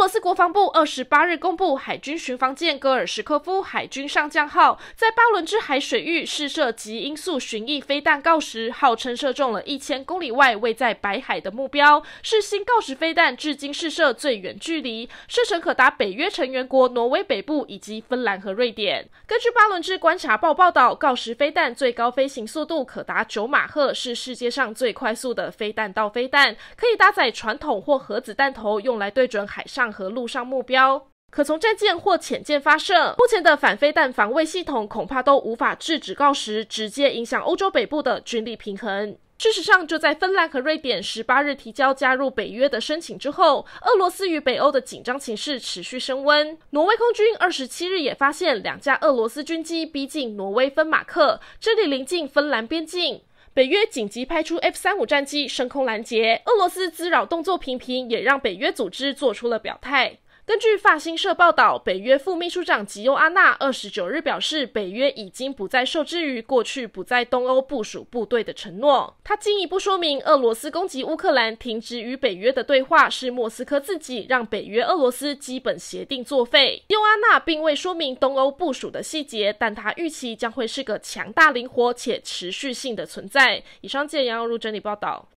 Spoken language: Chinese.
俄罗斯国防部二十八日公布，海军巡防舰戈尔什科夫海军上将号在巴伦支海水域试射极音速巡弋飞弹锆石，号称射中了一千公里外位在白海的目标，是新锆石飞弹至今试射最远距离，射程可达北约成员国挪威北部以及芬兰和瑞典。根据巴伦支观察报报道，锆石飞弹最高飞行速度可达九马赫，是世界上最快速的飞弹道飞弹，可以搭载传统或核子弹头，用来对准海上。和陆上目标可从战舰或潜舰发射。目前的反飞弹防卫系统恐怕都无法制止锆石，直接影响欧洲北部的军力平衡。事实上，就在芬兰和瑞典十八日提交加入北约的申请之后，俄罗斯与北欧的紧张情势持续升温。挪威空军二十七日也发现两架俄罗斯军机逼近挪威芬马克，这里临近芬兰边境。北约紧急派出 F 三五战机升空拦截，俄罗斯滋扰动作频频，也让北约组织做出了表态。根据法新社报道，北约副秘书长吉尤安娜二十九日表示，北约已经不再受制于过去不在东欧部署部队的承诺。他进一步说明，俄罗斯攻击乌克兰、停止与北约的对话，是莫斯科自己让北约俄罗斯基本协定作废。尤安娜并未说明东欧部署的细节，但他预期将会是个强大、灵活且持续性的存在。以上皆由路透整理报道。